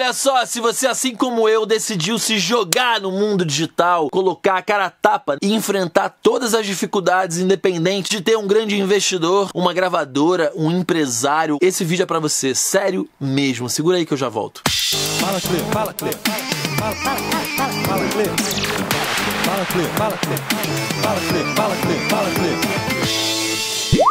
olha só, se você, assim como eu, decidiu se jogar no mundo digital, colocar a cara a tapa e enfrentar todas as dificuldades, independente de ter um grande investidor, uma gravadora, um empresário, esse vídeo é pra você, sério mesmo. Segura aí que eu já volto. Fala, fala, Fala, fala, fala, fala, Fala, fala, Fala, fala, fala,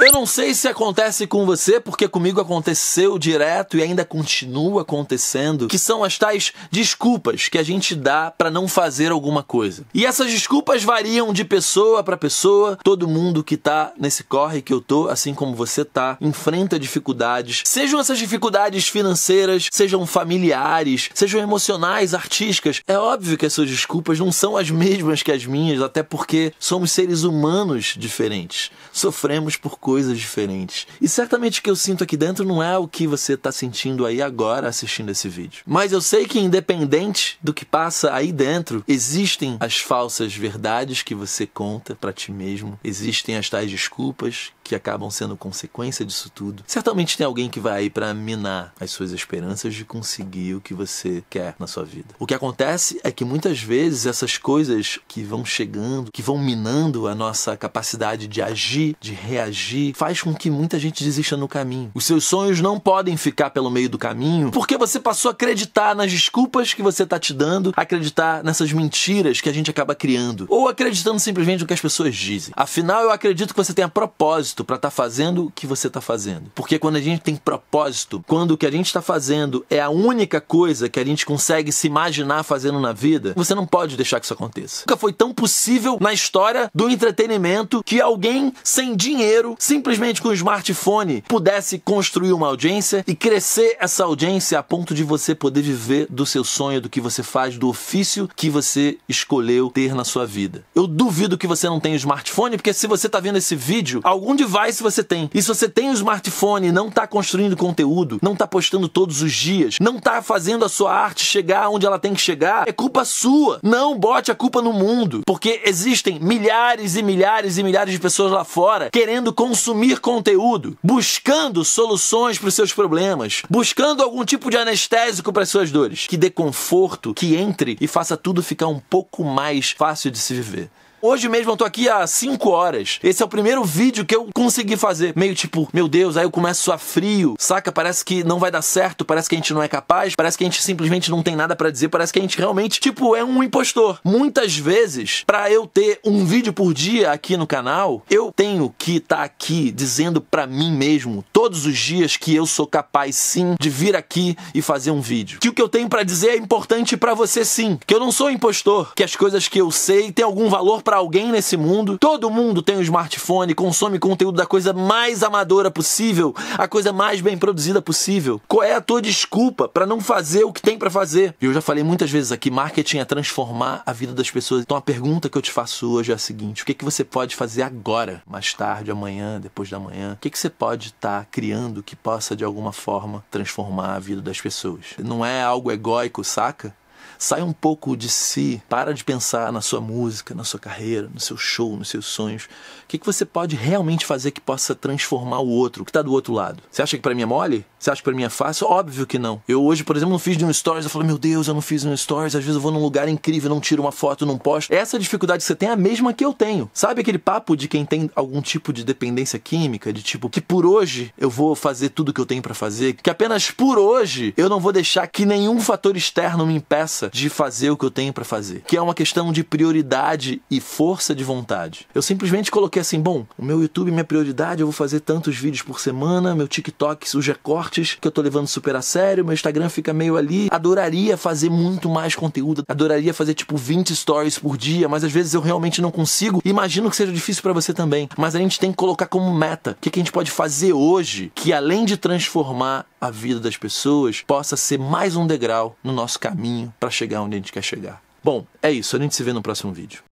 eu não sei se acontece com você, porque comigo aconteceu direto e ainda continua acontecendo, que são as tais desculpas que a gente dá para não fazer alguma coisa. E essas desculpas variam de pessoa para pessoa. Todo mundo que tá nesse corre que eu tô, assim como você tá, enfrenta dificuldades. Sejam essas dificuldades financeiras, sejam familiares, sejam emocionais, artísticas. É óbvio que as suas desculpas não são as mesmas que as minhas, até porque somos seres humanos diferentes. Sofremos por coisas diferentes. E certamente o que eu sinto aqui dentro não é o que você está sentindo aí agora assistindo esse vídeo. Mas eu sei que, independente do que passa aí dentro, existem as falsas verdades que você conta para ti mesmo, existem as tais desculpas que acabam sendo consequência disso tudo, certamente tem alguém que vai aí para minar as suas esperanças de conseguir o que você quer na sua vida. O que acontece é que muitas vezes essas coisas que vão chegando, que vão minando a nossa capacidade de agir, de reagir, faz com que muita gente desista no caminho. Os seus sonhos não podem ficar pelo meio do caminho, porque você passou a acreditar nas desculpas que você tá te dando, acreditar nessas mentiras que a gente acaba criando, ou acreditando simplesmente no que as pessoas dizem. Afinal, eu acredito que você tenha propósito propósito para estar tá fazendo o que você está fazendo. Porque quando a gente tem propósito, quando o que a gente está fazendo é a única coisa que a gente consegue se imaginar fazendo na vida, você não pode deixar que isso aconteça. Nunca foi tão possível na história do entretenimento que alguém sem dinheiro, simplesmente com um smartphone, pudesse construir uma audiência e crescer essa audiência a ponto de você poder viver do seu sonho, do que você faz, do ofício que você escolheu ter na sua vida. Eu duvido que você não tenha smartphone, porque se você está vendo esse vídeo, algum de device você tem. E se você tem um smartphone e não está construindo conteúdo, não está postando todos os dias, não está fazendo a sua arte chegar onde ela tem que chegar, é culpa sua. Não bote a culpa no mundo, porque existem milhares e milhares e milhares de pessoas lá fora querendo consumir conteúdo, buscando soluções para os seus problemas, buscando algum tipo de anestésico para as suas dores, que dê conforto, que entre e faça tudo ficar um pouco mais fácil de se viver. Hoje mesmo eu tô aqui há 5 horas. Esse é o primeiro vídeo que eu consegui fazer. Meio tipo, meu Deus, aí eu começo a suar frio, saca? Parece que não vai dar certo, parece que a gente não é capaz, parece que a gente simplesmente não tem nada para dizer, parece que a gente realmente, tipo, é um impostor. Muitas vezes, para eu ter um vídeo por dia aqui no canal, eu tenho que estar tá aqui dizendo para mim mesmo todos os dias que eu sou capaz sim de vir aqui e fazer um vídeo. Que o que eu tenho para dizer é importante para você sim, que eu não sou um impostor, que as coisas que eu sei têm algum valor para alguém nesse mundo. Todo mundo tem um smartphone, consome conteúdo da coisa mais amadora possível, a coisa mais bem produzida possível. Qual é a tua desculpa para não fazer o que tem para fazer? Eu já falei muitas vezes aqui, marketing é transformar a vida das pessoas. Então a pergunta que eu te faço hoje é a seguinte: o que, que você pode fazer agora, mais tarde, amanhã, depois da manhã? O que, que você pode estar tá criando que possa de alguma forma transformar a vida das pessoas? Não é algo egóico, saca? Sai um pouco de si, para de pensar na sua música, na sua carreira, no seu show, nos seus sonhos. O que, que você pode realmente fazer que possa transformar o outro, que está do outro lado? Você acha que para mim é mole? Você acha que para mim é fácil? Óbvio que não. Eu hoje, por exemplo, não fiz nenhum um stories, eu falo, meu Deus, eu não fiz um stories, às vezes eu vou num lugar incrível, não tiro uma foto, não posto. Essa dificuldade que você tem é a mesma que eu tenho. Sabe aquele papo de quem tem algum tipo de dependência química, de tipo, que por hoje eu vou fazer tudo que eu tenho para fazer, que apenas por hoje eu não vou deixar que nenhum fator externo me impeça força de fazer o que eu tenho para fazer, que é uma questão de prioridade e força de vontade. Eu simplesmente coloquei assim, bom, o meu YouTube, minha prioridade, eu vou fazer tantos vídeos por semana, meu TikTok suja cortes que eu tô levando super a sério, meu Instagram fica meio ali. Adoraria fazer muito mais conteúdo, adoraria fazer tipo 20 stories por dia, mas às vezes eu realmente não consigo. Imagino que seja difícil para você também, mas a gente tem que colocar como meta o que, que a gente pode fazer hoje que além de transformar a vida das pessoas possa ser mais um degrau no nosso caminho para chegar onde a gente quer chegar. Bom, é isso. A gente se vê no próximo vídeo.